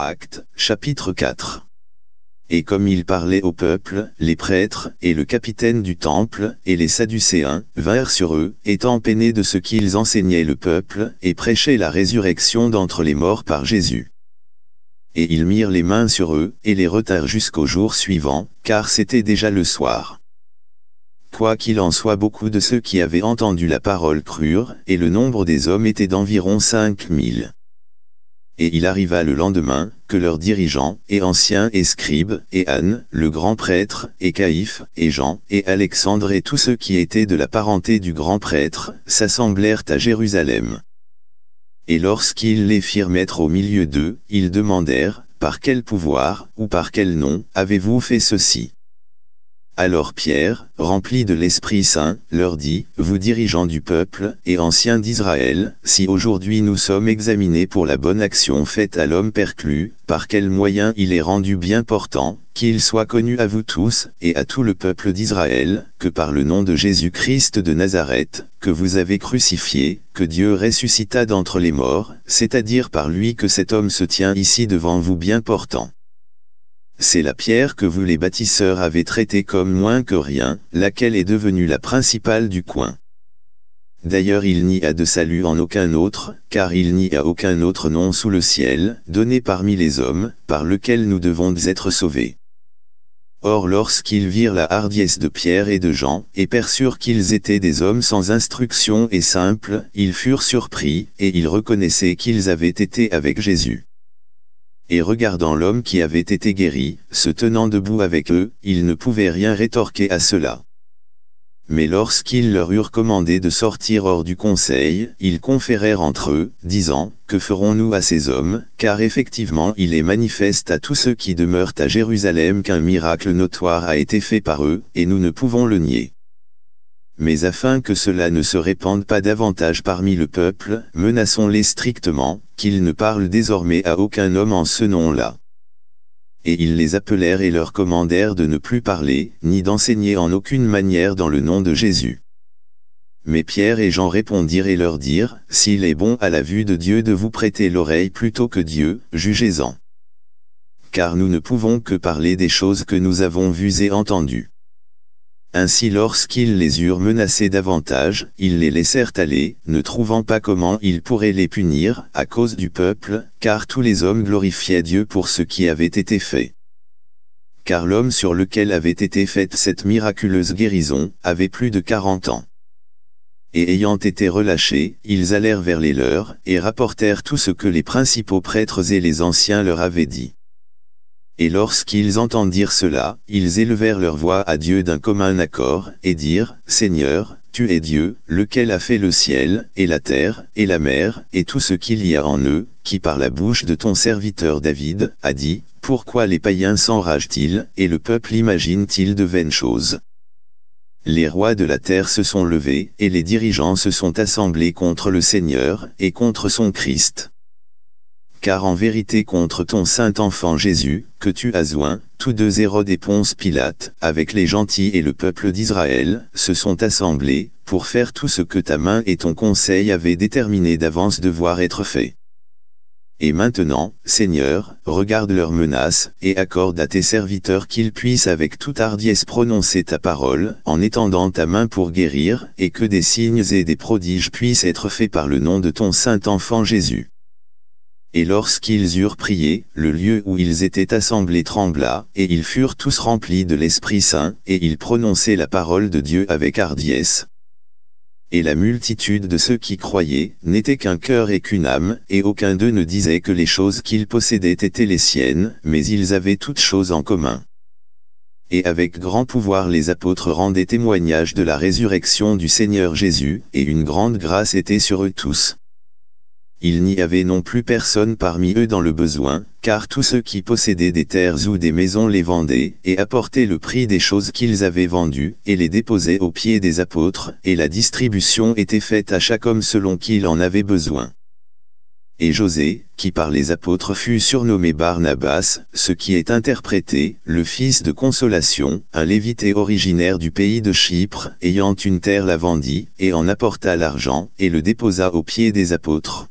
Actes, chapitre 4. Et comme il parlait au peuple, les prêtres, et le capitaine du temple, et les Sadducéens, vinrent sur eux, étant peinés de ce qu'ils enseignaient le peuple, et prêchaient la résurrection d'entre les morts par Jésus. Et ils mirent les mains sur eux, et les retirent jusqu'au jour suivant, car c'était déjà le soir. Quoi qu'il en soit beaucoup de ceux qui avaient entendu la parole crurent, et le nombre des hommes était d'environ cinq mille et il arriva le lendemain, que leurs dirigeants, et anciens et scribes, et Anne, le grand prêtre, et Caïphe, et Jean, et Alexandre et tous ceux qui étaient de la parenté du grand prêtre, s'assemblèrent à Jérusalem. Et lorsqu'ils les firent mettre au milieu d'eux, ils demandèrent, par quel pouvoir, ou par quel nom, avez-vous fait ceci alors Pierre, rempli de l'Esprit Saint, leur dit, Vous dirigeants du peuple et anciens d'Israël, si aujourd'hui nous sommes examinés pour la bonne action faite à l'homme perclus, par quel moyen il est rendu bien portant, qu'il soit connu à vous tous et à tout le peuple d'Israël, que par le nom de Jésus-Christ de Nazareth, que vous avez crucifié, que Dieu ressuscita d'entre les morts, c'est-à-dire par lui que cet homme se tient ici devant vous bien portant. C'est la pierre que vous les bâtisseurs avez traitée comme moins que rien, laquelle est devenue la principale du coin. D'ailleurs il n'y a de salut en aucun autre, car il n'y a aucun autre nom sous le ciel, donné parmi les hommes, par lequel nous devons être sauvés. Or lorsqu'ils virent la hardiesse de Pierre et de Jean, et perçurent qu'ils étaient des hommes sans instruction et simples, ils furent surpris, et ils reconnaissaient qu'ils avaient été avec Jésus et regardant l'homme qui avait été guéri, se tenant debout avec eux, ils ne pouvaient rien rétorquer à cela. Mais lorsqu'ils leur eurent commandé de sortir hors du conseil, ils conférèrent entre eux, disant, Que ferons-nous à ces hommes, car effectivement il est manifeste à tous ceux qui demeurent à Jérusalem qu'un miracle notoire a été fait par eux, et nous ne pouvons le nier. Mais afin que cela ne se répande pas davantage parmi le peuple, menaçons-les strictement, qu'ils ne parlent désormais à aucun homme en ce nom-là. Et ils les appelèrent et leur commandèrent de ne plus parler, ni d'enseigner en aucune manière dans le nom de Jésus. Mais Pierre et Jean répondirent et leur dirent, S'il est bon à la vue de Dieu de vous prêter l'oreille plutôt que Dieu, jugez-en. Car nous ne pouvons que parler des choses que nous avons vues et entendues. Ainsi lorsqu'ils les eurent menacés davantage, ils les laissèrent aller, ne trouvant pas comment ils pourraient les punir, à cause du peuple, car tous les hommes glorifiaient Dieu pour ce qui avait été fait. Car l'homme sur lequel avait été faite cette miraculeuse guérison, avait plus de quarante ans. Et ayant été relâchés, ils allèrent vers les leurs, et rapportèrent tout ce que les principaux prêtres et les anciens leur avaient dit. Et lorsqu'ils entendirent cela, ils élevèrent leur voix à Dieu d'un commun accord, et dirent, Seigneur, tu es Dieu, lequel a fait le ciel, et la terre, et la mer, et tout ce qu'il y a en eux, qui par la bouche de ton serviteur David, a dit, Pourquoi les païens s'enragent-ils, et le peuple imagine-t-il de vaines choses Les rois de la terre se sont levés, et les dirigeants se sont assemblés contre le Seigneur, et contre son Christ car en vérité contre ton saint enfant Jésus, que tu as joint, tous deux Hérode et Ponce Pilate, avec les gentils et le peuple d'Israël, se sont assemblés, pour faire tout ce que ta main et ton conseil avaient déterminé d'avance devoir être fait. Et maintenant, Seigneur, regarde leurs menaces, et accorde à tes serviteurs qu'ils puissent avec toute hardiesse prononcer ta parole, en étendant ta main pour guérir, et que des signes et des prodiges puissent être faits par le nom de ton saint enfant Jésus et lorsqu'ils eurent prié, le lieu où ils étaient assemblés trembla, et ils furent tous remplis de l'Esprit Saint, et ils prononçaient la parole de Dieu avec hardiesse. Et la multitude de ceux qui croyaient, n'était qu'un cœur et qu'une âme, et aucun d'eux ne disait que les choses qu'ils possédaient étaient les siennes, mais ils avaient toutes choses en commun. Et avec grand pouvoir les apôtres rendaient témoignage de la résurrection du Seigneur Jésus, et une grande grâce était sur eux tous. Il n'y avait non plus personne parmi eux dans le besoin, car tous ceux qui possédaient des terres ou des maisons les vendaient, et apportaient le prix des choses qu'ils avaient vendues, et les déposaient aux pieds des apôtres, et la distribution était faite à chaque homme selon qu'il en avait besoin. Et José, qui par les apôtres fut surnommé Barnabas, ce qui est interprété, le fils de consolation, un lévité originaire du pays de Chypre, ayant une terre la vendit, et en apporta l'argent, et le déposa aux pieds des apôtres.